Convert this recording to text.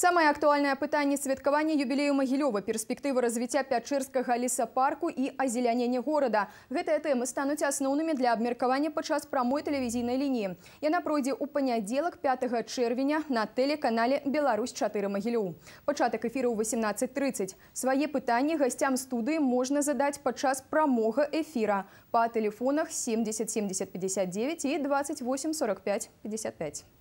Самое актуальное пытанне святкавання юбилею Могилева, перспективы развития пячэрскага лесапарку і азелянення горада. Гэтыя тэмы станут основными для обмеркования абмеркавання прямой прамой линии. лініі. Яна пройдзе у панядзелак 5 чэрвеня на телеканале Беларусь 4 Могилев. Пачатак эфира у 18.30. Свае пытанні гасцям студыі можна задаць падчас прамога эфира по тэлефонах 70 70 59 и 28 45 55.